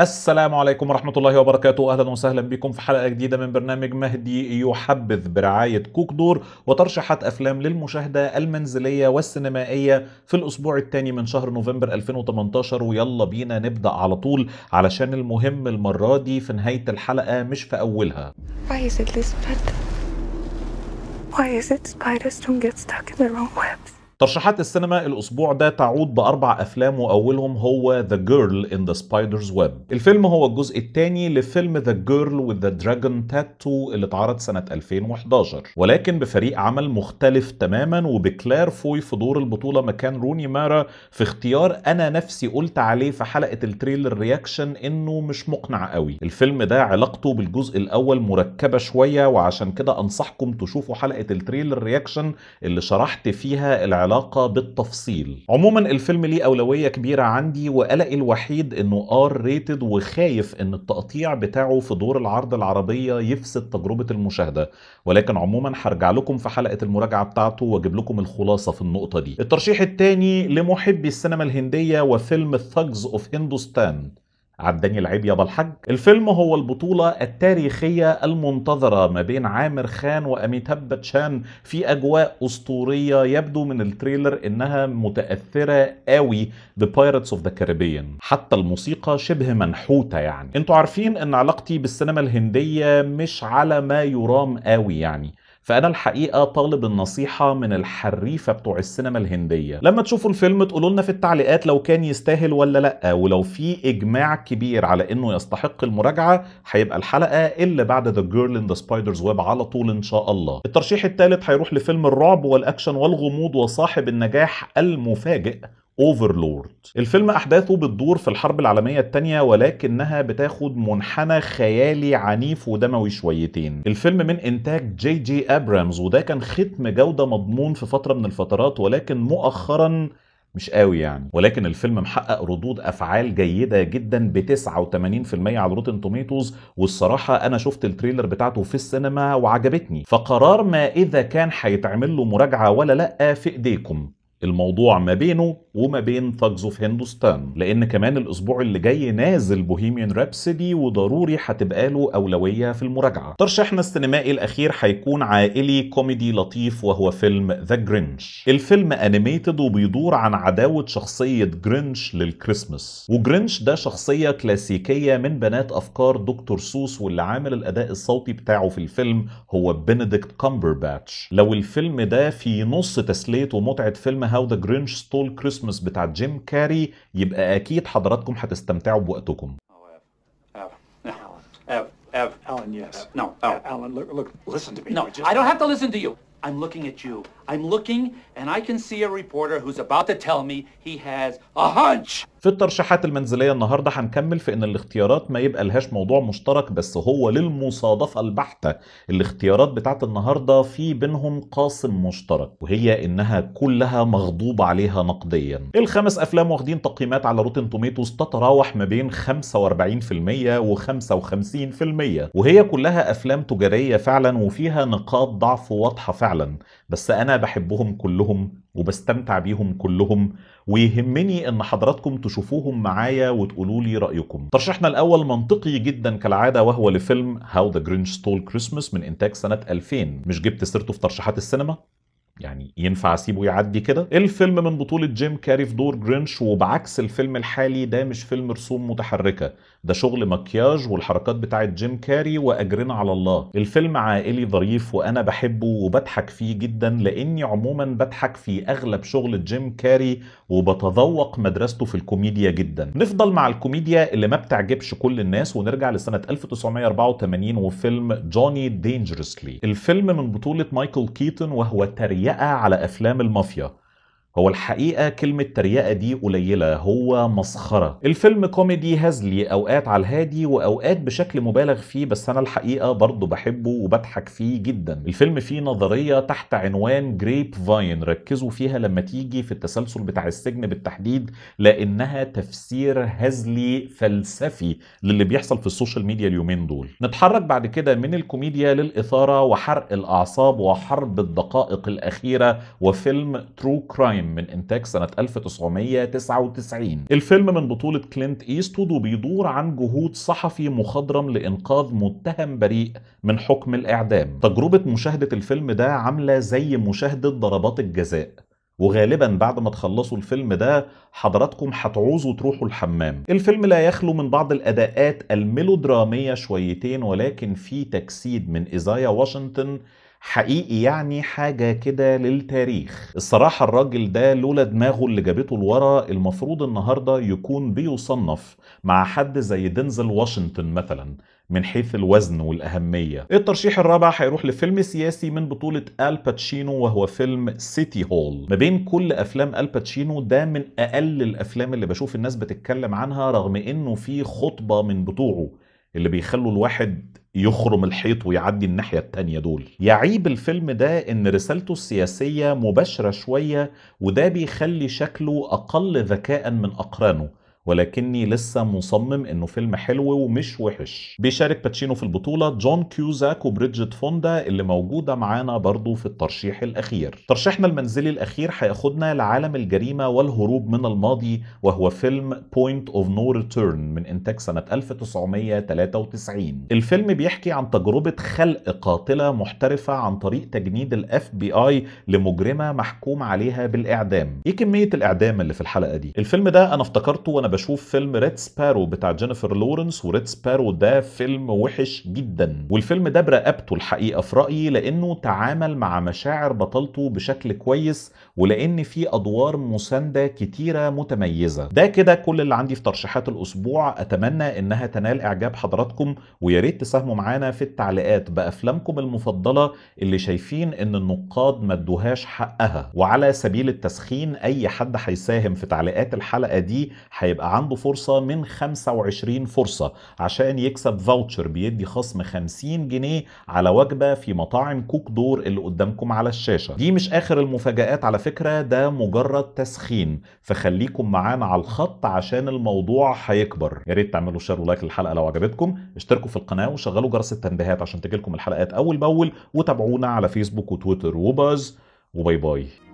السلام عليكم ورحمة الله وبركاته أهلا وسهلا بكم في حلقة جديدة من برنامج مهدي يحبذ برعاية كوك دور وترشيحات أفلام للمشاهدة المنزلية والسينمائية في الأسبوع الثاني من شهر نوفمبر 2018 ويلا بينا نبدأ على طول علشان المهم المرة دي في نهاية الحلقة مش في أولها Why is it this Why is it spiders don't get stuck in the wrong webs? ترشيحات السينما الأسبوع ده تعود بأربع أفلام وأولهم هو ذا جيرل ان ذا سبايدرز ويب الفيلم هو الجزء الثاني لفيلم ذا جيرل وذ ذا دراجون تاتو اللي اتعرض سنة 2011 ولكن بفريق عمل مختلف تماما وبكلار فوي في دور البطولة مكان روني مارا في اختيار أنا نفسي قلت عليه في حلقة التريلر رياكشن إنه مش مقنع قوي الفيلم ده علاقته بالجزء الأول مركبة شوية وعشان كده أنصحكم تشوفوا حلقة التريلر رياكشن اللي شرحت فيها العلاقة علاقة بالتفصيل عموما الفيلم ليه أولوية كبيرة عندي وقلقي الوحيد إنه آر ريتد وخايف إن التقطيع بتاعه في دور العرض العربية يفسد تجربة المشاهدة ولكن عموما هرجع لكم في حلقة المراجعة بتاعته واجيب لكم الخلاصة في النقطة دي الترشيح الثاني لمحبي السينما الهندية وفيلم Thugs اوف هندوستان عبداني العيب يابا الحاج الفيلم هو البطولة التاريخية المنتظرة ما بين عامر خان وأميتاب باتشان في أجواء أسطورية يبدو من التريلر إنها متأثرة قوي ببايرتس اوف ذا كاريبيان حتى الموسيقى شبه منحوتة يعني انتوا عارفين إن علاقتي بالسينما الهندية مش على ما يرام قوي يعني فانا الحقيقه طالب النصيحه من الحريفه بتوع السينما الهنديه لما تشوفوا الفيلم تقولوا لنا في التعليقات لو كان يستاهل ولا لا ولو في اجماع كبير على انه يستحق المراجعه هيبقى الحلقه اللي بعد ذا جيرل ان ذا سبايدرز ويب على طول ان شاء الله الترشيح الثالث هيروح لفيلم الرعب والاكشن والغموض وصاحب النجاح المفاجئ اوفرلورد الفيلم احداثه بتدور في الحرب العالميه الثانيه ولكنها بتاخد منحنى خيالي عنيف ودموي شويتين الفيلم من انتاج جي جي ابرامز وده كان ختم جوده مضمون في فتره من الفترات ولكن مؤخرا مش قوي يعني ولكن الفيلم محقق ردود افعال جيده جدا ب 89% على روتن توميتوز والصراحه انا شفت التريلر بتاعته في السينما وعجبتني فقرار ما اذا كان هيتعمل له مراجعه ولا لا في ايديكم الموضوع ما بينه وما بين تاجز اوف هندوستان لان كمان الاسبوع اللي جاي نازل بوهيميان رابسدي وضروري هتبقى له اولويه في المراجعه ترشيحنا السينمائي الاخير هيكون عائلي كوميدي لطيف وهو فيلم ذا جرينش الفيلم انيميتد وبيدور عن عداوه شخصيه جرينش للكريسماس وجرينش ده شخصيه كلاسيكيه من بنات افكار دكتور سوس واللي عامل الاداء الصوتي بتاعه في الفيلم هو بنديكت كامبرباتش لو الفيلم ده في نص تسليه ومتعه فيلم هاو ذا جرينش ستول كريسماس كريسمس بتاع جيم كاري يبقى اكيد حضراتكم هتستمتعوا بوقتكم Alan, yes. No, Alan. Alan, look, look, listen to me. No, I don't have to listen to you. I'm looking at you. I'm looking and I can see a reporter who's about to tell me he has a hunch. في الترشيحات المنزلية النهاردة هنكمل في ان الاختيارات ما يبقى لهاش موضوع مشترك بس هو للمصادفة البحتة الاختيارات بتاعت النهاردة في بينهم قاسم مشترك وهي انها كلها مغضوب عليها نقديا الخمس افلام واخدين تقييمات على روتين توميتوز تتراوح ما بين 45% و55% وهي كلها افلام تجارية فعلا وفيها نقاط ضعف واضحة فعلا فعلا بس انا بحبهم كلهم وبستمتع بيهم كلهم ويهمني ان حضراتكم تشوفوهم معايا وتقولوا لي رايكم ترشيحنا الاول منطقي جدا كالعاده وهو لفيلم هاو ذا جرينج ستول كريسمس من انتاج سنه 2000 مش جبت سيرته في ترشيحات السينما يعني ينفع اسيبه يعدي كده الفيلم من بطولة جيم كاري في دور جرينش وبعكس الفيلم الحالي ده مش فيلم رسوم متحركة ده شغل مكياج والحركات بتاعة جيم كاري واجرنا على الله الفيلم عائلي ظريف وانا بحبه وبضحك فيه جدا لاني عموما بضحك في اغلب شغل جيم كاري وبتذوق مدرسته في الكوميديا جدا نفضل مع الكوميديا اللي ما بتعجبش كل الناس ونرجع لسنة 1984 وفيلم جوني دينجرسلي الفيلم من بطولة مايكل كيتون وهو تريا مهيئة على أفلام المافيا هو الحقيقة كلمة تريقة دي قليلة هو مسخرة الفيلم كوميدي هزلي أوقات على الهادي وأوقات بشكل مبالغ فيه بس أنا الحقيقة برضه بحبه وبضحك فيه جدا الفيلم فيه نظرية تحت عنوان جريب فاين ركزوا فيها لما تيجي في التسلسل بتاع السجن بالتحديد لأنها تفسير هزلي فلسفي للي بيحصل في السوشيال ميديا اليومين دول نتحرك بعد كده من الكوميديا للإثارة وحرق الأعصاب وحرب الدقائق الأخيرة وفيلم ترو كرايم تايم من إنتاج سنة 1999 الفيلم من بطولة كلينت إيستود وبيدور عن جهود صحفي مخضرم لإنقاذ متهم بريء من حكم الإعدام تجربة مشاهدة الفيلم ده عاملة زي مشاهدة ضربات الجزاء وغالبا بعد ما تخلصوا الفيلم ده حضراتكم هتعوزوا تروحوا الحمام الفيلم لا يخلو من بعض الاداءات الميلودراميه شويتين ولكن في تجسيد من ايزايا واشنطن حقيقي يعني حاجة كده للتاريخ الصراحة الراجل ده لولا دماغه اللي جابته لورا المفروض النهاردة يكون بيصنف مع حد زي دينزل واشنطن مثلا من حيث الوزن والأهمية إيه الترشيح الرابع هيروح لفيلم سياسي من بطولة آل باتشينو وهو فيلم سيتي هول ما بين كل أفلام آل باتشينو ده من أقل الأفلام اللي بشوف الناس بتتكلم عنها رغم إنه في خطبة من بتوعه اللي بيخلوا الواحد يخرم الحيط ويعدي الناحية التانية دول يعيب الفيلم ده ان رسالته السياسية مباشرة شوية وده بيخلي شكله اقل ذكاء من اقرانه ولكني لسه مصمم انه فيلم حلو ومش وحش بيشارك باتشينو في البطوله جون كيوزاك وبريدجيت فوندا اللي موجوده معانا برضو في الترشيح الاخير ترشيحنا المنزلي الاخير هياخدنا لعالم الجريمه والهروب من الماضي وهو فيلم بوينت اوف نو ريتيرن من انتاج سنه 1993 الفيلم بيحكي عن تجربه خلق قاتله محترفه عن طريق تجنيد الاف بي اي لمجرمه محكوم عليها بالاعدام ايه كميه الاعدام اللي في الحلقه دي الفيلم ده انا افتكرته وانا بشوف فيلم ريد سبارو بتاع جينيفر لورنس وريد سبارو ده فيلم وحش جدا والفيلم ده برقبته الحقيقه في رايي لانه تعامل مع مشاعر بطلته بشكل كويس ولان في ادوار مسانده كتيره متميزه ده كده كل اللي عندي في ترشيحات الاسبوع اتمنى انها تنال اعجاب حضراتكم ويا ريت تساهموا معانا في التعليقات بافلامكم المفضله اللي شايفين ان النقاد ما ادوهاش حقها وعلى سبيل التسخين اي حد هيساهم في تعليقات الحلقه دي هيبقى هيبقى عنده فرصة من 25 فرصة عشان يكسب فاوتشر بيدي خصم 50 جنيه على وجبة في مطاعم كوك دور اللي قدامكم على الشاشة دي مش آخر المفاجآت على فكرة ده مجرد تسخين فخليكم معانا على الخط عشان الموضوع هيكبر يا ريت تعملوا شير ولايك للحلقة لو عجبتكم اشتركوا في القناة وشغلوا جرس التنبيهات عشان تجيلكم الحلقات أول بأول وتابعونا على فيسبوك وتويتر وباز وباي باي